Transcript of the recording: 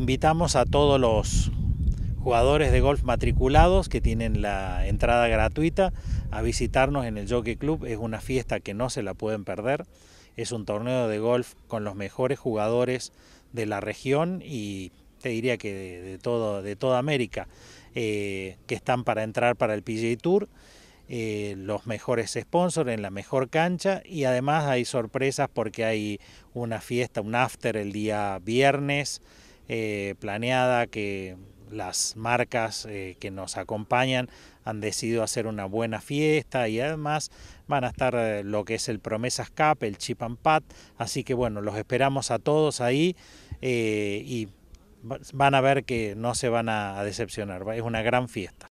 Invitamos a todos los jugadores de golf matriculados que tienen la entrada gratuita a visitarnos en el Jockey Club. Es una fiesta que no se la pueden perder. Es un torneo de golf con los mejores jugadores de la región y te diría que de, todo, de toda América, eh, que están para entrar para el PGA Tour. Eh, los mejores sponsors en la mejor cancha y además hay sorpresas porque hay una fiesta, un after el día viernes. Eh, planeada, que las marcas eh, que nos acompañan han decidido hacer una buena fiesta y además van a estar eh, lo que es el Promesas escape el Chip and Pat, así que bueno, los esperamos a todos ahí y van a ver que no se van a decepcionar, es una gran fiesta.